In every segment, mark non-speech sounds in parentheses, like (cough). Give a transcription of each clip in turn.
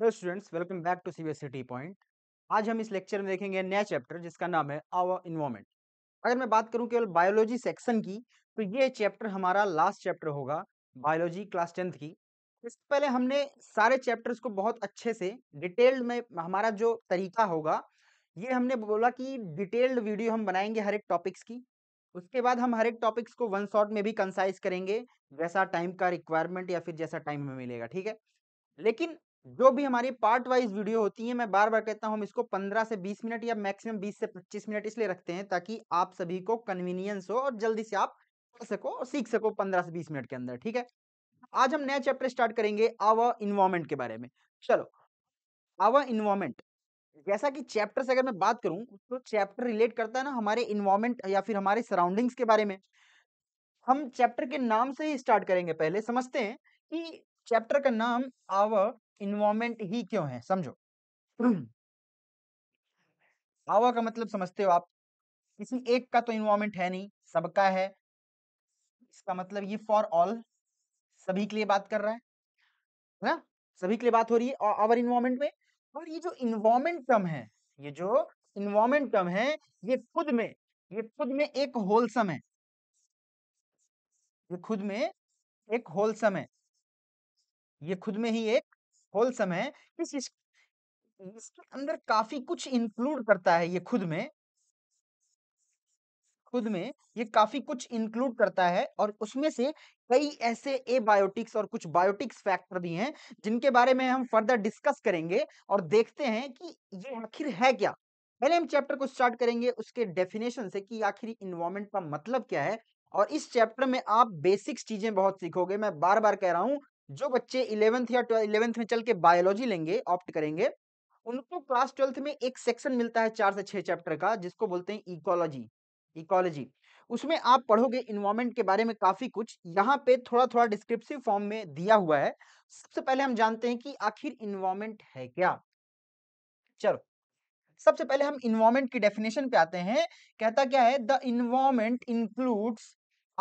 Hello students welcome back to C T point आज हम इस लेक्चर में देखेंगे नया चैप्टर जिसका नाम है आवर इन्वायरमेंट अगर मैं बात करूं केवल बायोलॉजी सेक्शन की तो ये चैप्टर हमारा लास्ट चैप्टर होगा बायोलॉजी क्लास टेंथ की इससे पहले हमने सारे चैप्टर्स को बहुत अच्छे से डिटेल्ड में हमारा जो तरीका होगा ये हमने बोला कि डिटेल्ड वीडियो हम बनाएंगे हर एक टॉपिक्स की उसके बाद हम हर एक टॉपिक्स को वन शॉट में भी कंसाइज करेंगे जैसा टाइम का रिक्वायरमेंट या फिर जैसा टाइम हमें मिलेगा ठीक है लेकिन जो भी हमारी पार्ट वाइज वीडियो होती है मैं बार बार कहता हूँ हम इसको 15 से 20 मिनट या मैक्सिमम 20 से 25 मिनट इसलिए रखते हैं ताकि आप सभी को कन्वीनियंस हो और जल्दी से आप पढ़ सको और सीख सको 15 से 20 मिनट के अंदर ठीक है आज हम नया चैप्टर स्टार्ट करेंगे आवर इन्वायरमेंट के बारे में चलो आवर इन्वायरमेंट जैसा कि चैप्टर से अगर मैं बात करूँ तो चैप्टर रिलेट करता है ना हमारे इन्वायरमेंट या फिर हमारे सराउंडिंग्स के बारे में हम चैप्टर के नाम से ही स्टार्ट करेंगे पहले समझते हैं कि चैप्टर का नाम आवर इन्वॉर्मेंट ही क्यों है समझो हवा हम्म। का मतलब समझते हो आप किसी एक का तो इन्वॉर्मेंट है नहीं सबका है इसका मतलब ये फॉर ऑल सभी के लिए बात कर रहा है ना सभी के लिए बात हो रही है आवर इन्वॉर्मेंट में और ये जो इन्वॉर्मेंट टर्म है ये जो इन्वॉर्मेंट टर्म है ये खुद में ये खुद में एक होलसम है ये खुद में एक होलसम है ये खुद में ही एक होलसम है इस, इसके अंदर काफी कुछ इंक्लूड करता है ये खुद में खुद में ये काफी कुछ इंक्लूड करता है और उसमें से कई ऐसे ए बायोटिक्स और कुछ बायोटिक्स फैक्टर भी हैं जिनके बारे में हम फर्दर डिस्कस करेंगे और देखते हैं कि ये आखिर है क्या पहले हम चैप्टर को स्टार्ट करेंगे उसके डेफिनेशन से कि आखिर इन्वायरमेंट का मतलब क्या है और इस चैप्टर में आप बेसिक्स चीजें बहुत सीखोगे मैं बार बार कह रहा हूँ जो बच्चे इलेवेंथ या इलेवेंथ में चल के बायोलॉजी लेंगे ऑप्ट करेंगे उनको क्लास ट्वेल्थ में एक सेक्शन मिलता है चार से छह चैप्टर का जिसको बोलते हैं इकोलॉजी इकोलॉजी उसमें आप पढ़ोगे इन्वायरमेंट के बारे में काफ़ी कुछ यहाँ पे थोड़ा थोड़ा डिस्क्रिप्सिव फॉर्म में दिया हुआ है सबसे पहले हम जानते हैं कि आखिर इन्वायरमेंट है क्या चलो सबसे पहले हम इन्वायरमेंट की डेफिनेशन पे आते हैं कहता क्या है the environment includes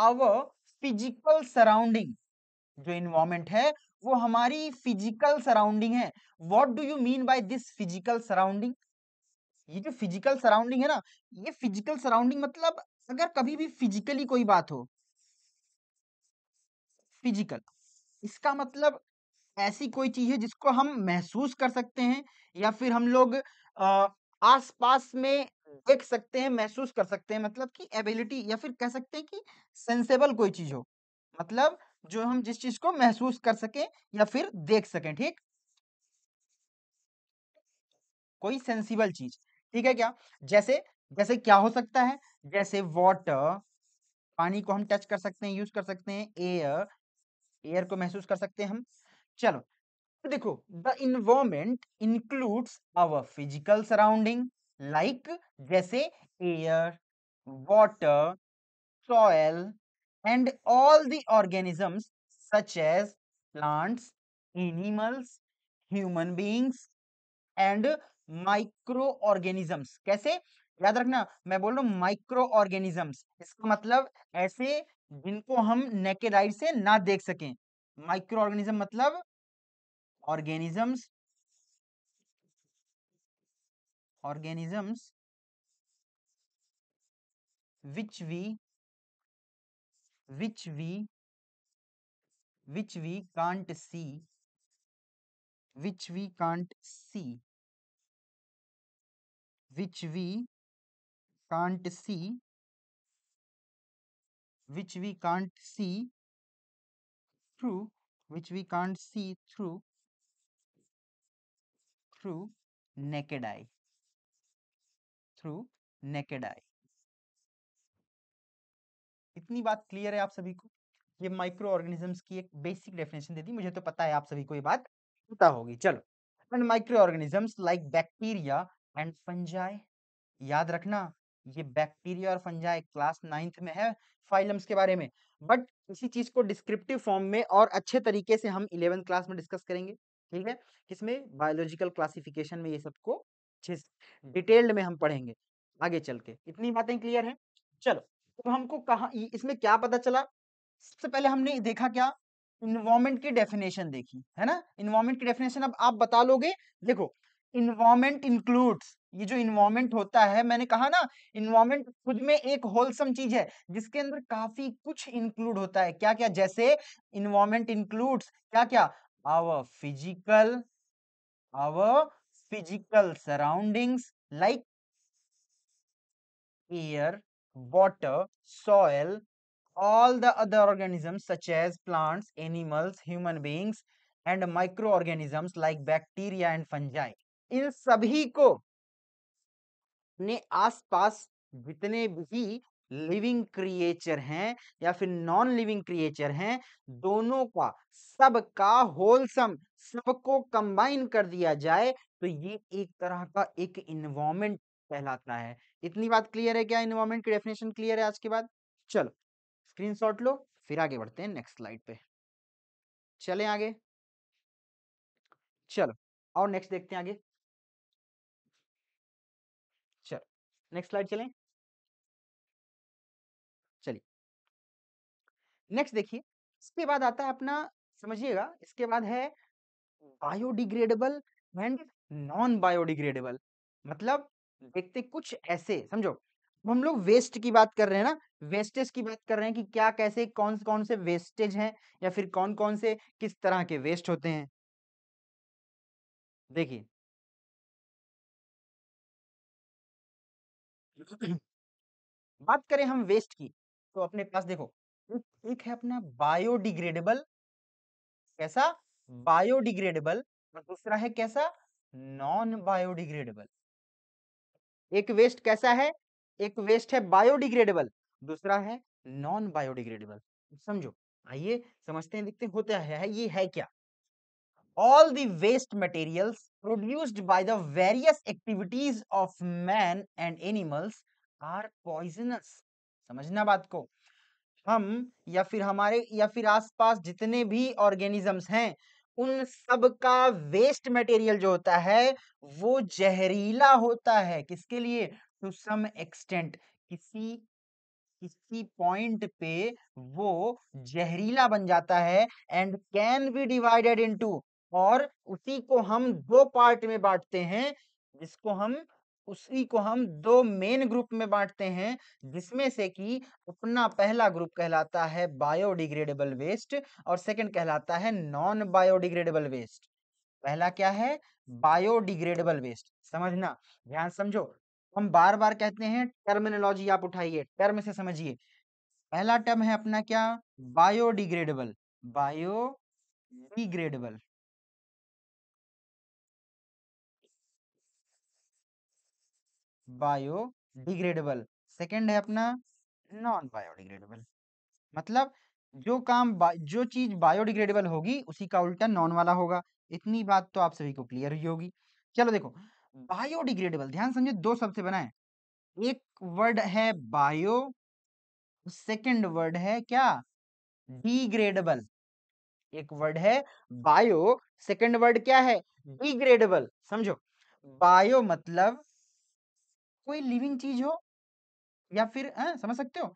our physical surrounding जो इन्वायरमेंट है वो हमारी फिजिकल सराउंडिंग है what do you mean by this physical surrounding ये जो फिजिकल सराउंडिंग है ना ये फिजिकल सराउंडिंग मतलब अगर कभी भी फिजिकली कोई बात हो फिजिकल इसका मतलब ऐसी कोई चीज है जिसको हम महसूस कर सकते हैं या फिर हम लोग आसपास में देख सकते हैं महसूस कर सकते हैं मतलब कि एबिलिटी या फिर कह सकते हैं कि सेंसेबल कोई चीज हो मतलब जो हम जिस चीज को महसूस कर सकें या फिर देख सकें ठीक कोई सेंसिबल चीज ठीक है क्या जैसे जैसे क्या हो सकता है जैसे वाटर पानी को हम टच कर सकते हैं यूज कर सकते हैं एयर एयर को महसूस कर सकते हैं हम चलो तो देखो the environment includes our physical surrounding like जैसे air water soil and all the organisms such as plants, animals, human beings and organism कैसे याद रखना मैं बोल रहा हूँ माइक्रो ऑर्गेनिजम्स इसका मतलब ऐसे जिनको हम नेकेड आई से ना देख सकें माइक्रो ऑर्गेनिज्म मतलब organisms organisms which we which we which we can't see which we can't see which we can't see which we can't see through which we can't see through through naked eye through naked eye इतनी बात clear है आप सभी को ये micro organisms की एक basic definition दे दी मुझे तो पता है आप सभी को ये बात पता होगी चलो and microorganisms like bacteria and fungi याद रखना ये बैक्टीरिया और फंजाई क्लास नाइन्थ में है फाइलम्स के बारे में बट इसी चीज को डिस्क्रिप्टिव फॉर्म में और अच्छे तरीके से हम इलेवेंथ क्लास में डिस्कस करेंगे ठीक है किसमें बायोलॉजिकल क्लासिफिकेशन में ये सबको डिटेल्ड में हम पढ़ेंगे आगे चल के इतनी बातें क्लियर है चलो तो हमको कहा इसमें क्या पता चला सबसे पहले हमने देखा क्या इन्वॉर्मेंट की डेफिनेशन देखी है ना इन्वॉर्मेंट की डेफिनेशन अब आप बता लोगे देखो इन्वॉर्मेंट इंक्लूड्स ये जो इन्वॉर्मेंट होता है मैंने कहा ना इन्वॉर्मेंट खुद में एक होलसम चीज है जिसके अंदर काफी कुछ इंक्लूड होता है क्या क्या जैसे इन्वॉर्मेंट इंक्लूड्स क्या क्या our physical our physical surroundings like air water, soil, all the other organisms such as plants, animals, human beings and microorganisms like bacteria and fungi. इन सभी को ने आसपास जितने भी लिविंग क्रिएचर हैं या फिर नॉन लिविंग क्रिएचर हैं दोनों का सबका होलसम सबको कंबाइन कर दिया जाए तो ये एक तरह का एक इन्वायरमेंट कहलाता है इतनी बात क्लियर है क्या इन्वायरमेंट की डेफिनेशन क्लियर है आज के बाद चलो शॉट लो फिर आगे बढ़ते हैं नेक्स्ट स्लाइड पे चले आगे चलो और नेक्स्ट देखते हैं आगे चलो नेक्स्ट स्लाइड चलें चलिए नेक्स्ट देखिए इसके बाद आता है अपना समझिएगा इसके बाद है बायोडिग्रेडेबल एंड नॉन बायोडिग्रेडेबल मतलब हम्म। देखते कुछ ऐसे समझो हम लोग वेस्ट की बात कर रहे हैं ना वेस्टेज की बात कर रहे हैं कि क्या कैसे कौन कौन से वेस्टेज हैं या फिर कौन कौन से किस तरह के वेस्ट होते हैं देखिए बात करें हम वेस्ट की तो अपने पास देखो एक है अपना बायोडिग्रेडेबल कैसा बायोडिग्रेडेबल और दूसरा है कैसा नॉन बायोडिग्रेडेबल एक वेस्ट कैसा है एक वेस्ट है बायोडिग्रेडेबल दूसरा है नॉन बायोडिग्रेडेबल समझो आइए समझते हैं देखते हैं होता है ये है क्या all the waste material produced by the various activities of man and animals are poisonous समझना बात को हम या फिर हमारे या फिर आसपास जितने भी ऑर्गेनिजम्स हैं उन सब का वेस्ट मटेरियल जो होता है वो जहरीला होता है किसके लिए टू सम एक्सटेंट किसी किसी पॉइंट पे वो जहरीला बन जाता है and can be divided into और उसी को हम दो पार्ट में बांटते हैं जिसको हम उसी को हम दो मेन ग्रुप में बांटते हैं जिसमें से कि अपना पहला ग्रुप कहलाता है बायोडिग्रेडेबल वेस्ट और सेकंड कहलाता है नॉन बायोडिग्रेडेबल वेस्ट पहला क्या है बायोडिग्रेडेबल वेस्ट समझना ध्यान समझो हम बार बार कहते हैं टर्मिनोलॉजी आप उठाइए टर्म से समझिए पहला टर्म है अपना क्या biodegradable biodegradable biodegradable second है अपना नॉन बायोडिग्रेडेबल मतलब जो काम जो चीज बायोडिग्रेडेबल होगी उसी का उल्टा नॉन वाला होगा इतनी बात तो आप सभी को क्लियर हुई होगी चलो देखो बायोडिग्रेडेबल ध्यान समझे दो शब्द से एक वर्ड है बायो सेकेंड वर्ड है क्या डिग्रेडेबल एक वर्ड है बायो सेकेंड वर्ड क्या है डिग्रेडेबल समझो बायो मतलब कोई लिविंग चीज हो या फिर आ, हाँ, समझ सकते हो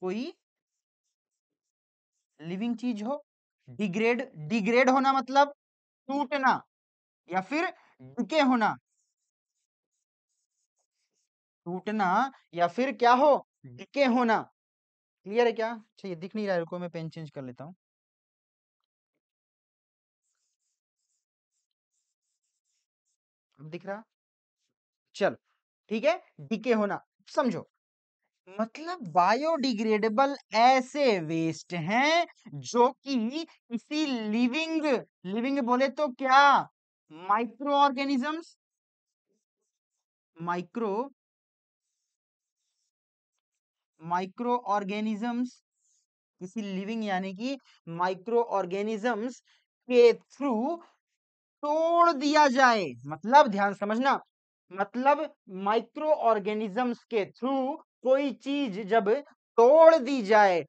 कोई लिविंग चीज हो डिग्रेड डिग्रेड होना मतलब टूटना या फिर डिके होना टूटना या फिर क्या हो डिके होना क्लियर है क्या अच्छा ये दिख नहीं रहा है रुको मैं पेन चेंज कर लेता हूं अब दिख रहा चलो ठीक है डिके होना समझो मतलब बायोडिग्रेडेबल ऐसे वेस्ट हैं जो कि किसी लिविंग लिविंग बोले तो क्या microorganisms micro microorganisms किसी लिविंग यानी कि माइक्रो ऑर्गेनिजम्स के थ्रू तोड़ दिया जाए मतलब ध्यान समझना मतलब माइक्रो ऑर्गेनिजम्स के थ्रू कोई चीज जब तोड़ दी जाए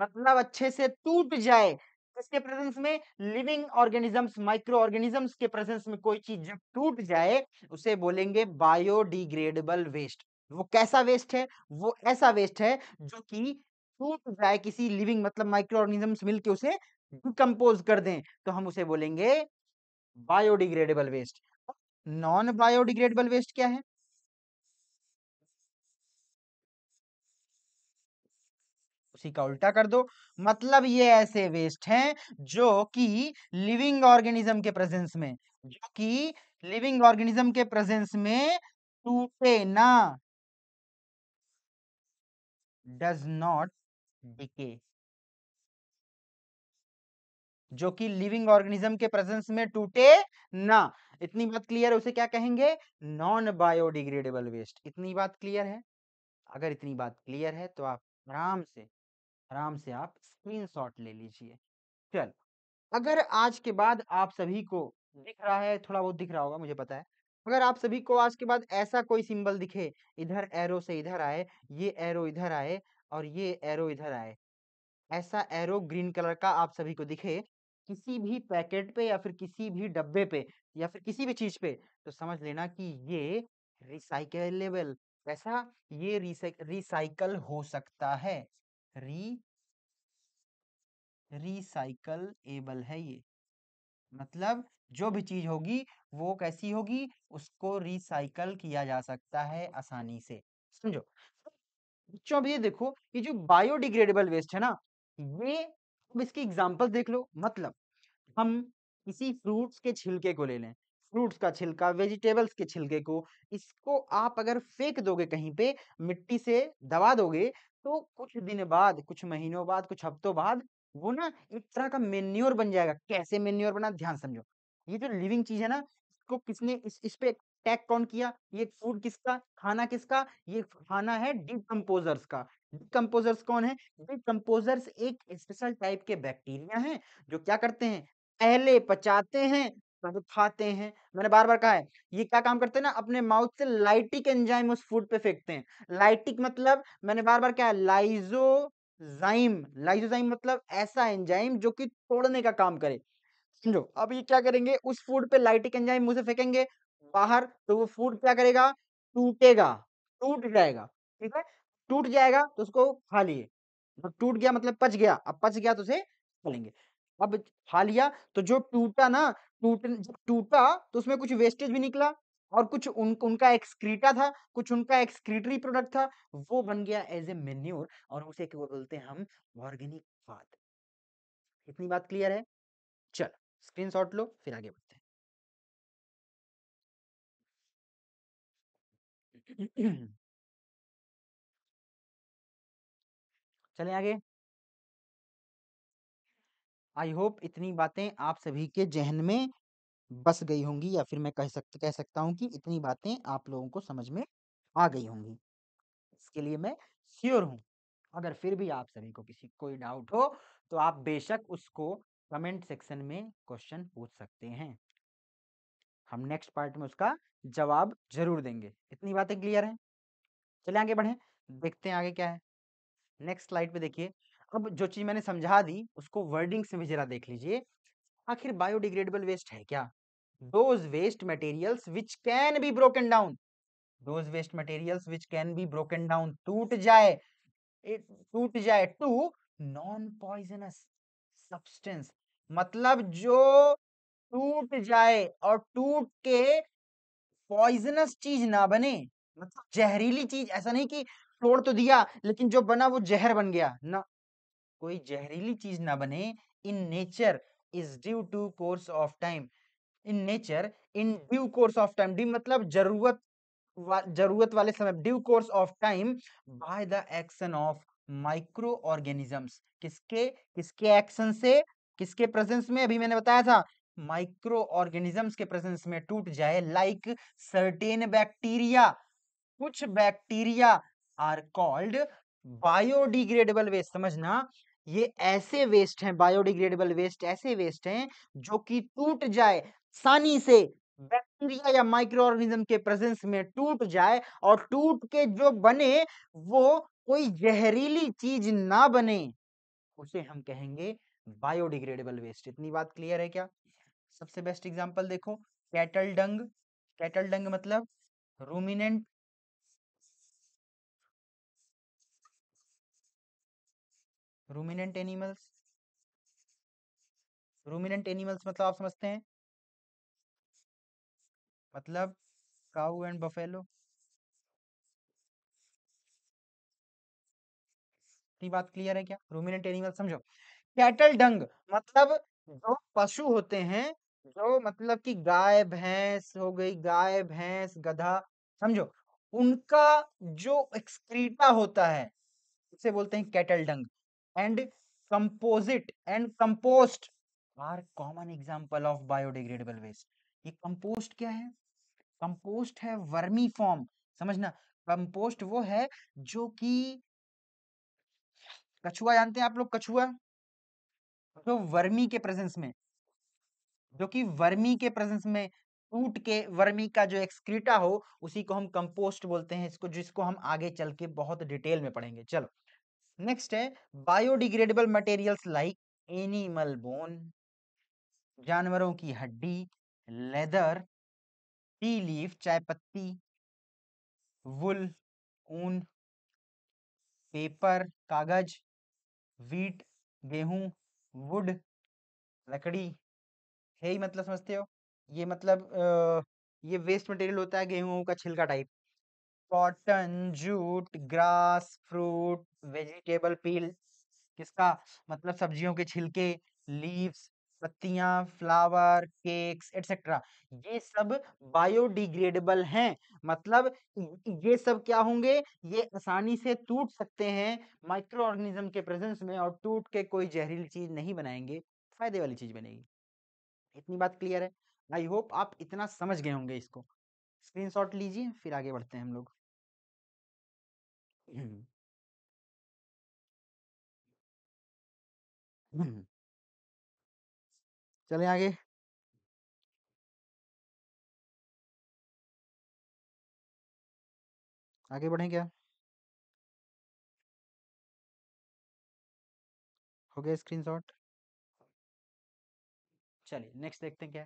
मतलब अच्छे से टूट जाए किसके प्रेजेंस में लिविंग ऑर्गेनिजम्स माइक्रो ऑर्गेनिजम्स के प्रेजेंस में कोई चीज जब टूट जाए उसे बोलेंगे बायोडिग्रेडेबल वेस्ट वो कैसा वेस्ट है वो ऐसा वेस्ट है जो कि टूट जाए किसी लिविंग मतलब माइक्रो ऑर्गेनिजम्स मिलके उसे डिकम्पोज कर दें तो हम उसे बोलेंगे biodegradable waste non biodegradable waste क्या है उसी का उल्टा कर दो मतलब ये ऐसे वेस्ट हैं जो कि लिविंग ऑर्गेनिज्म के प्रेजेंस में जो कि लिविंग ऑर्गेनिज्म के प्रेजेंस में टूटे ना डज नॉट डिके जो कि लिविंग ऑर्गेनिज्म के प्रेजेंस में टूटे ना इतनी बात क्लियर है उसे क्या कहेंगे नॉन बायोडिग्रेडेबल वेस्ट इतनी बात क्लियर है अगर इतनी बात क्लियर है तो आप आराम से आराम से आप स्क्रीनशॉट ले लीजिए चल अगर आज के बाद आप सभी को दिख रहा है थोड़ा बहुत दिख रहा होगा मुझे पता है अगर आप सभी को आज के बाद ऐसा कोई सिंबल दिखे इधर एरो से इधर आए ये एरो इधर आए और ये एरो इधर आए ऐसा एरो ग्रीन कलर का आप सभी को दिखे किसी भी पैकेट पे या फिर किसी भी डब्बे पे या फिर किसी भी चीज पे तो समझ लेना कि ये रिसाइकलेबल कैसा ये रिसाइकल हो सकता है री रिसाइकल एबल है ये मतलब जो भी चीज होगी वो कैसी होगी उसको रिसाइकल किया जा सकता है आसानी से समझो बच्चों अब ये देखो ये जो बायोडिग्रेडेबल वेस्ट है ना ये अब इसकी एग्जाम्पल देख लो मतलब हम किसी फ्रूट्स के छिलके को ले लें फ्रूट्स का छिलका वेजिटेबल्स के छिलके को इसको आप अगर फेंक दोगे कहीं पे मिट्टी से दबा दोगे तो कुछ दिन बाद कुछ महीनों बाद कुछ हफ्तों बाद वो ना एक तरह का मेन्योर बन जाएगा कैसे मेन्योर बना ध्यान समझो ये जो लिविंग चीज है ना इसको किसने इस, इस पे टैग कौन किया ये फूड किसका खाना किसका ये खाना है डिकम्पोजर्स का डिकम्पोजर्स कौन है डिकम्पोजर्स एक स्पेशल टाइप के बैक्टीरिया हैं जो क्या करते हैं पहले पचाते हैं तब खाते हैं मैंने बार बार कहा है ये क्या काम करते हैं ना अपने माउथ से लाइटिक एंजाइम उस फूड पे फेंकते हैं लाइटिक मतलब मैंने बार बार क्या है लाइजोजाइम लाइजोजाइम मतलब ऐसा एंजाइम जो कि तोड़ने का काम करे समझो अब ये क्या करेंगे उस फूड पे लाइटिक एंजाइम मुझे फेंकेंगे बाहर तो वो फूड क्या करेगा टूटेगा टूट जाएगा ठीक है टूट जाएगा तो उसको खा लिए टूट गया मतलब पच गया अब पच गया तो उसे खोलेंगे अब खा लिया तो जो टूटा ना टूट जब टूटा तो उसमें कुछ वेस्टेज भी निकला और कुछ उन, उनका एक्सक्रीटा था कुछ उनका एक्सक्रीटरी प्रोडक्ट था वो बन गया एज ए मेन्योर और उसे क्या बोलते हैं हम ऑर्गेनिक खाद इतनी बात क्लियर है चल स्क्रीनशॉट लो फिर आगे बढ़ते हैं (clears throat) चले आगे आई होप इतनी बातें आप सभी के जहन में बस गई होंगी या फिर मैं कह सकता कह सकता हूं कि इतनी बातें आप लोगों को समझ में आ गई होंगी इसके लिए मैं श्योर हूं अगर फिर भी आप सभी को किसी कोई डाउट हो तो आप बेशक उसको कमेंट सेक्शन में क्वेश्चन पूछ सकते हैं हम नेक्स्ट पार्ट में उसका जवाब जरूर देंगे इतनी बातें क्लियर हैं चले आगे बढ़ें देखते हैं आगे क्या है नेक्स्ट स्लाइड पे देखिए अब जो चीज मैंने समझा दी उसको वर्डिंग्स में जरा देख लीजिए आखिर बायोडिग्रेडेबल वेस्ट है क्या those waste materials which can be broken down those waste materials which can be broken down टूट जाए टूट जाए टू नॉन पॉइजनस सब्सटेंस मतलब जो टूट जाए और टूट के पॉइजनस चीज ना बने मतलब जहरीली चीज ऐसा नहीं कि छोड़ तो दिया लेकिन जो बना वो जहर बन गया ना कोई जहरीली चीज ना बने in nature is due to course of time in nature in due course of time the मतलब जरूरत वा, जरूरत वाले समय due course of time by the action of microorganisms किसके किसके एक्शन से किसके प्रेजेंस में अभी मैंने बताया था माइक्रो ऑर्गेनिजम्स के प्रेजेंस में टूट जाए लाइक सर्टेन बैक्टीरिया कुछ bacteria are called hmm. Biodegradable waste समझना ये ऐसे वेस्ट हैं बायोडिग्रेडेबल वेस्ट ऐसे वेस्ट हैं जो कि टूट जाए सानी से बैक्टीरिया या माइक्रो ऑर्गेनिज्म के प्रेजेंस में टूट जाए और टूट के जो बने वो कोई जहरीली चीज ना बने उसे हम कहेंगे बायोडिग्रेडेबल वेस्ट इतनी बात क्लियर है क्या सबसे बेस्ट एग्जांपल देखो कैटल डंग कैटल डंग मतलब ruminant ruminant animals ruminant animals मतलब आप समझते हैं मतलब काउ एंड बफेलो बात क्लियर है क्या रूमिनेंट एनिमल समझो कैटल डंग मतलब हम्म। जो पशु होते हैं जो मतलब कि गाय भैंस हो गई गाय भैंस गधा समझो उनका जो एक्सक्रीटा होता है उसे बोलते हैं cattle dung and composite and compost are common example of biodegradable waste ये कंपोस्ट क्या है कंपोस्ट है वर्मी फॉर्म समझना कंपोस्ट वो है जो कि कछुआ जानते हैं आप लोग कछुआ जो वर्मी के प्रेजेंस में जो कि वर्मी के प्रेजेंस में टूट के वर्मी का जो एक्सक्रीटा हो उसी को हम कंपोस्ट बोलते हैं इसको जिसको हम आगे चल के बहुत डिटेल में पढ़ेंगे चलो नेक्स्ट है biodegradable materials like animal bone जानवरों की हड्डी लेदर टी लीफ चाय पत्ती वुल ऊन पेपर कागज वीट गेहूं वुड लकड़ी है ही मतलब समझते हो ये मतलब आ, ये वेस्ट मटेरियल होता है गेहूं का छिलका type cotton jute grass fruit vegetable peel किसका मतलब सब्जियों के छिलके लीव्स पत्तियां फ्लावर केक्स एटसेट्रा ये सब बायोडिग्रेडेबल हैं मतलब ये सब क्या होंगे ये आसानी से टूट सकते हैं माइक्रो ऑर्गेनिज्म के प्रेजेंस में और टूट के कोई जहरीली चीज नहीं बनाएंगे फायदे वाली चीज बनेगी इतनी बात क्लियर है आई होप आप इतना समझ गए होंगे इसको स्क्रीनशॉट लीजिए फिर आगे बढ़ते हैं हम लोग चले आगे आगे बढ़े क्या हो गया स्क्रीनशॉट चलिए नेक्स्ट देखते हैं क्या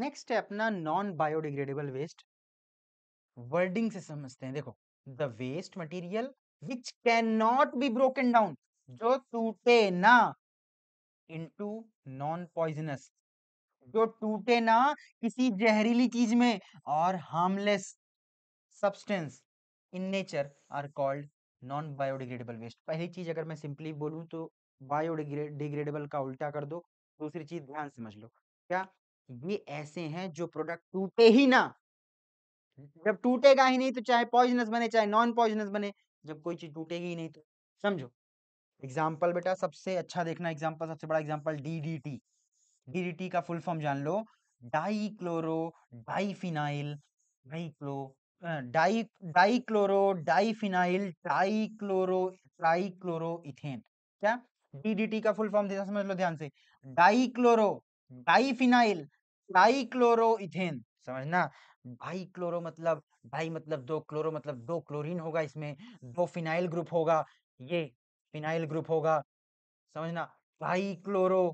नेक्स्ट है अपना नॉन बायोडिग्रेडेबल वेस्ट वर्डिंग से समझते हैं देखो the waste material which can not be broken down जो टूटे ना इनटू नॉन पॉइजनस जो टूटे ना किसी जहरीली चीज में और harmless substance in nature are called non biodegradable waste पहली चीज अगर मैं सिंपली बोलूं तो बायोडिग्रेडेबल का उल्टा कर दो दूसरी चीज ध्यान समझ लो क्या ये ऐसे हैं जो प्रोडक्ट टूटे ही ना हम्म। जब टूटेगा ही नहीं तो चाहे पॉइजनस बने चाहे नॉन पॉइजनस बने जब कोई चीज टूटेगी ही नहीं तो समझो एग्जाम्पल बेटा सबसे अच्छा देखना एग्जाम्पल सबसे बड़ा एग्जाम्पल डीडीटी डीडीटी का फुल फॉर्म जान लो डाईक्लोरो डाईफिनाइल डाईक्लो डाई dichloro diphenyl dichloro trichloro ethane क्या डीडीटी का फुल फॉर्म समझ लो ध्यान से डाईक्लोरो डाइफिनाइल डाइक्लोरोइथेन समझना भाई क्लोरो मतलब भाई मतलब दो क्लोरो मतलब दो क्लोरीन होगा इसमें दो फिनाइल ग्रुप होगा ये फिनाइल ग्रुप होगा समझना भाई क्लोरो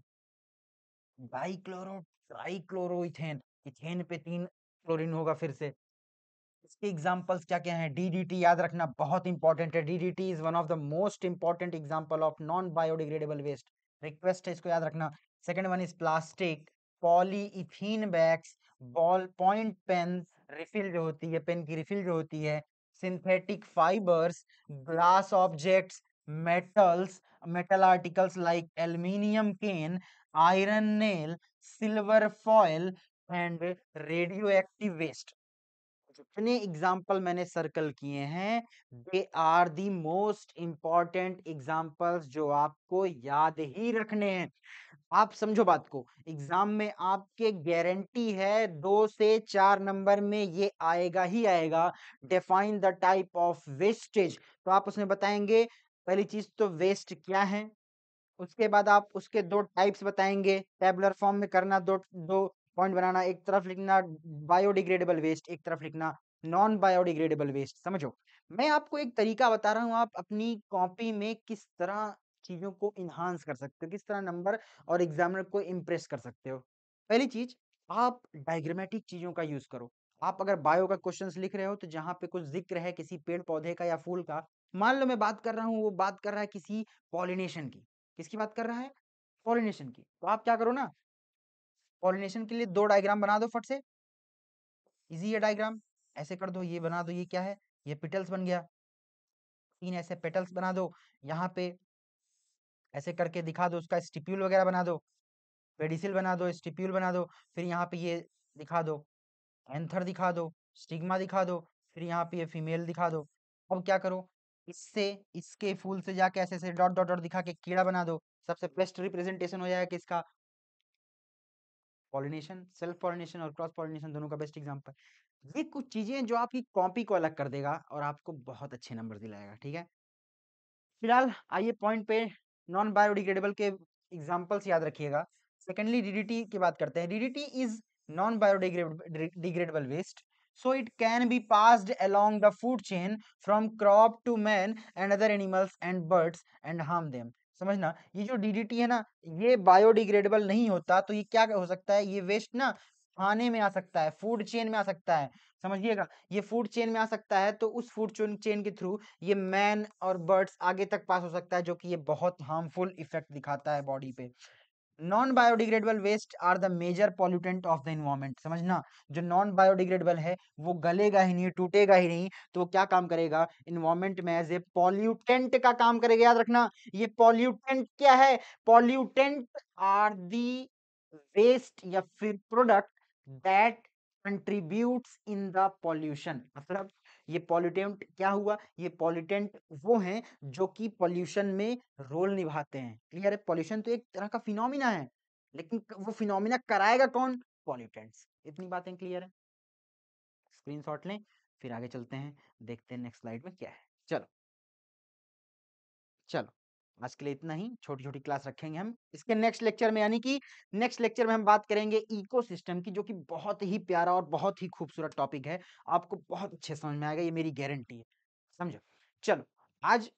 भाई chloro trichloro ethane ethane पे तीन क्लोरीन होगा फिर से इसके एग्जाम्पल्स क्या क्या हैं डीडीटी याद रखना बहुत इंपॉर्टेंट है DDT is one of the most important example of non biodegradable waste request है इसको याद रखना second one is plastic polyethene bags ball point pen refill जो होती है पेन की रिफिल जो होती है synthetic fibres glass objects metals metal articles like aluminium can iron nail silver foil and radio active waste जितने एग्जाम्पल मैंने circle किए हैं they are the most important examples जो आपको याद ही रखने हैं आप समझो बात को एग्जाम में आपके गारंटी है दो से चार नंबर में ये आएगा ही आएगा define the type of wastage तो आप उसमें बताएंगे पहली चीज तो वेस्ट क्या है उसके बाद आप उसके दो टाइप्स बताएंगे टेबलर फॉर्म में करना दो दो पॉइंट बनाना एक तरफ लिखना बायोडिग्रेडेबल वेस्ट एक तरफ लिखना नॉन बायोडिग्रेडेबल वेस्ट समझो मैं आपको एक तरीका बता रहा हूँ आप अपनी कॉपी में किस तरह चीजों को इन्हांस कर सकते हो किस तरह नंबर और एग्जामिनर को इम्प्रेस कर सकते हो पहली चीज आप डायग्रामेटिक चीजों का यूज करो आप अगर बायो का क्वेश्चंस लिख रहे हो तो जहाँ पे कुछ जिक्र है किसी पेड़ पौधे का या फूल का मान लो मैं बात कर रहा हूँ वो बात कर रहा है किसी पॉलिनेशन की किसकी बात कर रहा है पॉलिनेशन की तो आप क्या करो ना पॉलिनेशन के लिए दो डायग्राम बना दो फट से इजी है डायग्राम ऐसे कर दो ये बना दो ये क्या है ये पिटल्स बन गया तीन ऐसे पेटल्स बना दो यहाँ पे ऐसे करके दिखा दो उसका स्टिप्यूल वगैरह बना दो पेडिसिल बना दो स्टिप्यूल बना दो फिर यहाँ पे ये दिखा दो एंथर दिखा दो स्टिग्मा दिखा दो फिर यहाँ पे ये फीमेल दिखा दो अब क्या करो इससे इसके फूल से जाके ऐसे ऐसे डॉट डॉट डॉट दिखा के कीड़ा बना दो सबसे बेस्ट रिप्रेजेंटेशन हो जाएगा किसका पॉलिनेशन सेल्फ पॉलिनेशन और क्रॉस पॉलिनेशन दोनों का बेस्ट एग्जाम्पल ये कुछ चीजें जो आपकी कॉपी को अलग कर देगा और आपको बहुत अच्छे नंबर दिलाएगा ठीक है फिलहाल आइए पॉइंट पे नॉन बायोडिग्रेडेबल के एग्जाम्पल्स याद रखिएगा सेकेंडली डीडीटी की बात करते हैं DDT is non biodegradable waste so it can be passed along the food chain from crop to man and other animals and birds and harm them समझना ये जो डीडीटी है ना ये बायोडिग्रेडेबल नहीं होता तो ये क्या हो सकता है ये वेस्ट ना खाने में आ सकता है फूड चेन में आ सकता है समझिएगा ये फूड चेन में आ सकता है तो उस फूड चेन के थ्रू ये मैन और बर्ड्स आगे तक पास हो सकता है जो कि ये बहुत हार्मफुल इफेक्ट दिखाता है बॉडी पे non biodegradable waste are the major pollutant of the environment समझना जो नॉन बायोडिग्रेडेबल है वो गलेगा ही नहीं टूटेगा ही नहीं तो क्या काम करेगा इन्वायरमेंट में एज ए पॉल्यूटेंट का काम करेगा याद रखना ये पॉल्यूटेंट क्या है पॉल्यूटेंट आर दी वेस्ट या फिर product that contributes in the pollution मतलब ये पॉल्यूटेंट क्या हुआ ये पॉल्यूटेंट वो हैं जो कि पॉल्यूशन में रोल निभाते हैं क्लियर है पॉल्यूशन तो एक तरह का फिनोमिना है लेकिन वो फिनोमिना कराएगा कौन पॉल्यूटेंट्स इतनी बातें क्लियर है शॉट लें फिर आगे चलते हैं देखते हैं नेक्स्ट स्लाइड में क्या है चलो चलो आज के लिए इतना ही छोटी छोटी क्लास रखेंगे हम इसके नेक्स्ट लेक्चर में यानी कि नेक्स्ट लेक्चर में हम बात करेंगे इकोसिस्टम की जो कि बहुत ही प्यारा और बहुत ही खूबसूरत टॉपिक है आपको बहुत अच्छे समझ में आएगा ये मेरी गारंटी है समझो चलो आज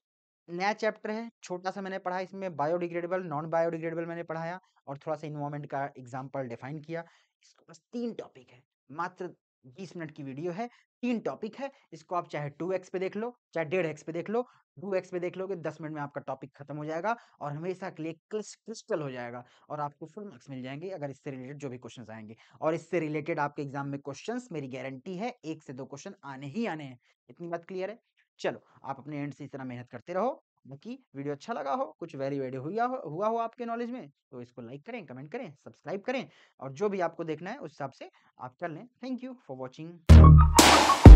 नया चैप्टर है छोटा सा मैंने पढ़ा इसमें बायोडिग्रेडेबल नॉन बायोडिग्रेडेबल मैंने पढ़ाया और थोड़ा सा इन्वायरमेंट का एग्जाम्पल डिफाइन किया इसके पास तीन टॉपिक है मात्र बीस मिनट की वीडियो है तीन टॉपिक है इसको आप चाहे टू एक्स पे देख लो चाहे डेढ़ एक्स पे देख लो टू एक्स पे देख कि दस मिनट में आपका टॉपिक खत्म हो जाएगा और हमेशा के लिए क्रिस्टल हो जाएगा और आपको फुल मार्क्स मिल जाएंगे अगर इससे रिलेटेड जो भी क्वेश्चंस आएंगे और इससे रिलेटेड आपके एग्जाम में क्वेश्चन मेरी गारंटी है एक से दो क्वेश्चन आने ही आने हैं इतनी बात क्लियर है चलो आप अपने एंड से इस तरह मेहनत करते रहो बाकी मतलब वीडियो अच्छा लगा हो कुछ वैल्यू एड हुआ हो हुआ हो आपके नॉलेज में तो इसको लाइक करें कमेंट करें सब्सक्राइब करें और जो भी आपको देखना है उस हिसाब से आप कर लें थैंक यू फॉर वॉचिंग